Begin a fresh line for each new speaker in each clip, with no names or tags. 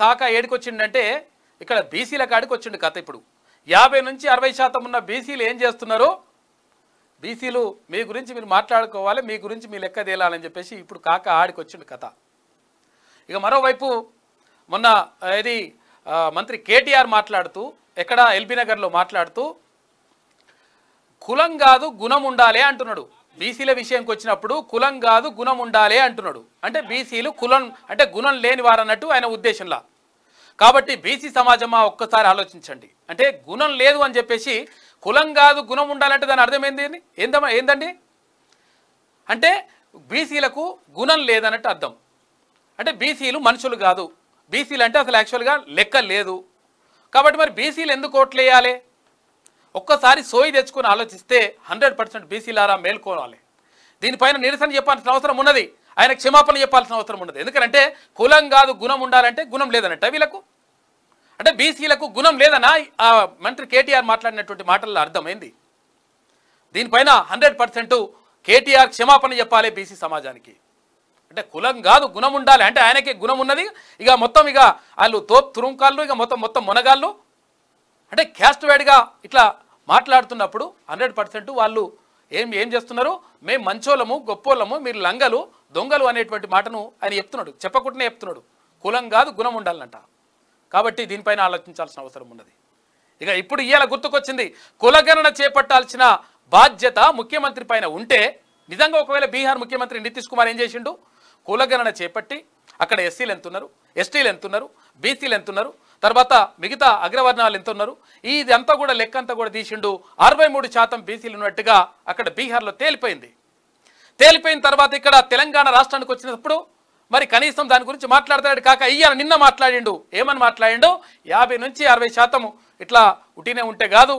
కాక ఏడికొచ్చిండంటే ఇక్కడ బీసీల కాడికి వచ్చిండు కథ ఇప్పుడు యాభై నుంచి అరవై శాతం ఉన్న బీసీలు ఏం చేస్తున్నారు బీసీలు మీ గురించి మీరు మాట్లాడుకోవాలి మీ గురించి మీ లెక్క తేలాలని చెప్పేసి ఇప్పుడు కాక ఆడికి వచ్చిండు కథ ఇక మరోవైపు మొన్న ఇది మంత్రి కేటీఆర్ మాట్లాడుతూ ఎక్కడ ఎల్బీ నగర్లో మాట్లాడుతూ కులం కాదు గుణం ఉండాలి అంటున్నాడు బీసీల విషయంకి వచ్చినప్పుడు కులం కాదు గుణం ఉండాలి అంటున్నాడు అంటే బీసీలు కులం అంటే గుణం లేని వారన్నట్టు ఆయన ఉద్దేశంలా కాబట్టి బీసీ సమాజమా ఒక్కసారి ఆలోచించండి అంటే గుణం లేదు అని చెప్పేసి కులం కాదు గుణం ఉండాలంటే దాని అర్థం ఏందమ్మా ఏందండి అంటే బీసీలకు గుణం లేదన్నట్టు అర్థం అంటే బీసీలు మనుషులు కాదు బీసీలు అంటే అసలు యాక్చువల్గా లెక్క లేదు కాబట్టి మరి బీసీలు ఎందుకు ఓట్లేయాలి ఒక్కసారి సోయి తెచ్చుకుని ఆలోచిస్తే హండ్రెడ్ పర్సెంట్ బీసీలారా మేల్కోవాలి దీనిపైన నిరసన చెప్పాల్సిన అవసరం ఉన్నది ఆయన క్షమాపణ చెప్పాల్సిన అవసరం ఉన్నది ఎందుకంటే కులం కాదు గుణం ఉండాలంటే గుణం లేదన్నట్ట వీళ్ళకు అంటే బీసీలకు గుణం లేదనా ఆ మంత్రి కేటీఆర్ మాట్లాడినటువంటి మాటల్లో అర్థమైంది దీనిపైన హండ్రెడ్ పర్సెంట్ కేటీఆర్ క్షమాపణ చెప్పాలి బీసీ సమాజానికి అంటే కులం కాదు గుణం ఉండాలి అంటే ఆయనకే గుణం ఉన్నది ఇక మొత్తం ఇక వాళ్ళు తోపు తురుంకాళ్ళు ఇక మొత్తం మొత్తం మునగాళ్ళు అంటే క్యాస్ట్ వైడ్గా ఇట్లా మాట్లాడుతున్నప్పుడు హండ్రెడ్ పర్సెంట్ వాళ్ళు ఏం ఏం చేస్తున్నారు మేము మంచోళ్ళము గొప్పోలము మీరు లంగలు దొంగలు అనేటువంటి మాటను ఆయన చెప్తున్నాడు చెప్పకుండానే చెప్తున్నాడు కులం కాదు గుణం ఉండాలంట కాబట్టి దీనిపైన ఆలోచించాల్సిన అవసరం ఉన్నది ఇక ఇప్పుడు ఇవాళ గుర్తుకొచ్చింది కులగణన చేపట్టాల్సిన బాధ్యత ముఖ్యమంత్రి పైన ఉంటే నిజంగా ఒకవేళ బీహార్ ముఖ్యమంత్రి నితీష్ కుమార్ ఏం చేసిండు కులగణన చేపట్టి అక్కడ ఎస్సీలు ఎంతున్నారు ఎస్టీలు ఎంతున్నారు బీసీలు ఎంతున్నారు తర్వాత మిగతా అగ్రవర్ణాలు ఎంత ఉన్నారు ఇదంతా కూడా లెక్క అంతా కూడా తీసిండు అరవై మూడు శాతం బీసీలు ఉన్నట్టుగా అక్కడ బీహార్లో తేలిపోయింది తేలిపోయిన తర్వాత ఇక్కడ తెలంగాణ రాష్ట్రానికి వచ్చినప్పుడు మరి కనీసం దాని గురించి మాట్లాడతాడు కాక ఇయ్యాల నిన్న మాట్లాడిండు ఏమని మాట్లాడిండు యాభై నుంచి అరవై శాతం ఇట్లా ఉటీనే ఉంటే కాదు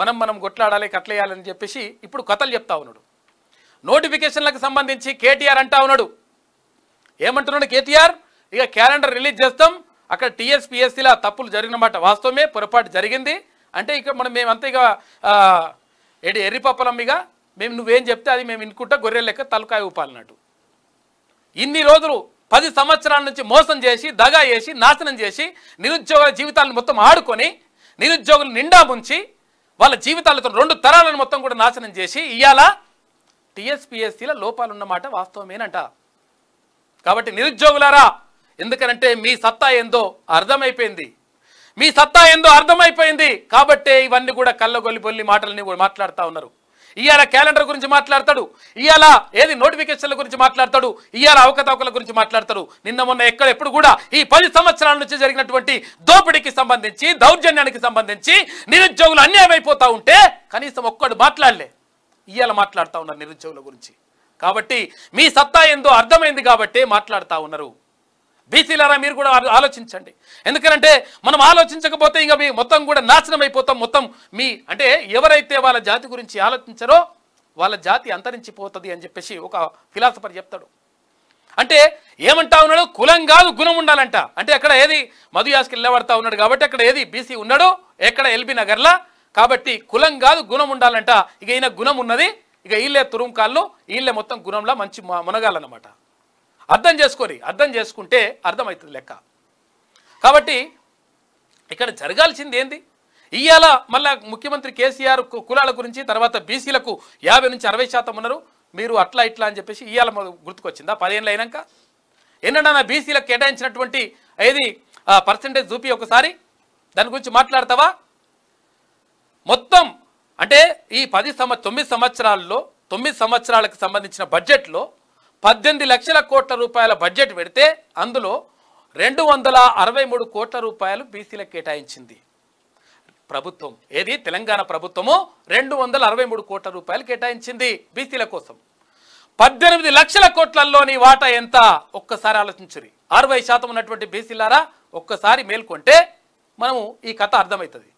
మనం మనం కొట్లాడాలి కట్లేయాలని చెప్పేసి ఇప్పుడు కథలు చెప్తా ఉన్నాడు నోటిఫికేషన్లకు సంబంధించి కేటీఆర్ అంటా ఉన్నాడు ఏమంటున్నాడు కేటీఆర్ ఇక క్యాలెండర్ రిలీజ్ చేస్తాం అక్కడ టీఎస్పిఎస్సీలో తప్పులు జరిగినమాట వాస్తవమే పొరపాటు జరిగింది అంటే ఇక మనం మేమంతా ఇక ఏడు ఎర్రిపప్పలమ్మిగా మేము నువ్వేం చెప్తే అది మేము ఇనుకుంటా గొర్రె లెక్క తలకాయ ఊపాలన్నట్టు ఇన్ని రోజులు పది సంవత్సరాల నుంచి మోసం చేసి దగా చేసి నాశనం చేసి నిరుద్యోగ జీవితాలను మొత్తం ఆడుకొని నిరుద్యోగులు నిండా ముంచి వాళ్ళ జీవితాలతో రెండు తరాలను మొత్తం కూడా నాశనం చేసి ఇవాళ టీఎస్పిఎస్సీల లోపాలున్నమాట వాస్తవమేనంట కాబట్టి నిరుద్యోగులారా ఎందుకనంటే మీ సత్తా ఏందో అర్థమైపోయింది మీ సత్తా ఏందో అర్థమైపోయింది కాబట్టే ఇవన్నీ కూడా కళ్ళగొల్లిపొల్లి మాటలని మాట్లాడుతూ ఉన్నారు ఇవాళ క్యాలెండర్ గురించి మాట్లాడతాడు ఇవాళ ఏది నోటిఫికేషన్ల గురించి మాట్లాడతాడు ఇవాళ అవకతవకల గురించి మాట్లాడతాడు నిన్న మొన్న ఎక్కడ ఎప్పుడు కూడా ఈ పది సంవత్సరాల నుంచి జరిగినటువంటి దోపిడీకి సంబంధించి దౌర్జన్యానికి సంబంధించి నిరుద్యోగులు అన్యాయం అయిపోతూ ఉంటే కనీసం ఒక్కడు మాట్లాడలే ఇవాళ మాట్లాడుతూ ఉన్నారు నిరుద్యోగుల గురించి కాబట్టి మీ సత్తా ఏందో అర్థమైంది కాబట్టి మాట్లాడుతూ ఉన్నారు భీతిలారా మీరు కూడా ఆలోచించండి ఎందుకంటే మనం ఆలోచించకపోతే ఇంకా మీ మొత్తం కూడా నాశనం అయిపోతాం మొత్తం మీ అంటే ఎవరైతే వాళ్ళ జాతి గురించి ఆలోచించారో వాళ్ళ జాతి అంతరించిపోతుంది అని చెప్పేసి ఒక ఫిలాసఫర్ చెప్తాడు అంటే ఏమంటా ఉన్నాడు కులం కాదు గుణం ఉండాలంట అంటే అక్కడ ఏది మధుయాస్కి నిలబడతా ఉన్నాడు కాబట్టి అక్కడ ఏది బీసీ ఉన్నాడు ఎక్కడ ఎల్బీ నగర్లా కాబట్టి కులం కాదు గుణం ఉండాలంట ఇక ఈయన గుణం ఉన్నది ఇక వీళ్ళే తురుంకాళ్ళు వీళ్ళే మొత్తం గుణంలా మంచి మునగాలన్నమాట అర్థం చేసుకోరి అర్థం చేసుకుంటే అర్థమవుతుంది లెక్క కాబట్టి ఇక్కడ జరగాల్సింది ఏంది ఇవాళ మళ్ళా ముఖ్యమంత్రి కేసీఆర్ కులాల గురించి తర్వాత బీసీలకు యాభై నుంచి అరవై శాతం ఉన్నారు మీరు అట్లా ఇట్లా అని చెప్పేసి ఇవాళ గుర్తుకొచ్చిందా పదిహేనులు అయినాక ఎన్నడా నా బీసీలకు కేటాయించినటువంటి ఏది పర్సంటేజ్ చూపి ఒకసారి దాని గురించి మాట్లాడతావా మొత్తం అంటే ఈ పది సంవ తొమ్మిది సంవత్సరాల్లో తొమ్మిది సంవత్సరాలకు సంబంధించిన బడ్జెట్లో పద్దెనిమిది లక్షల కోట్ల రూపాయల బడ్జెట్ పెడితే అందులో రెండు వందల అరవై మూడు కోట్ల రూపాయలు బీసీలకు కేటాయించింది ప్రభుత్వం ఏది తెలంగాణ ప్రభుత్వము రెండు వందల అరవై మూడు కోట్ల రూపాయలు కేటాయించింది బీసీల కోసం పద్దెనిమిది లక్షల కోట్లలోని వాటా ఎంత ఒక్కసారి ఆలోచించరు అరవై శాతం ఉన్నటువంటి బీసీలారా ఒక్కసారి మేల్కొంటే మనము ఈ కథ అర్థమవుతుంది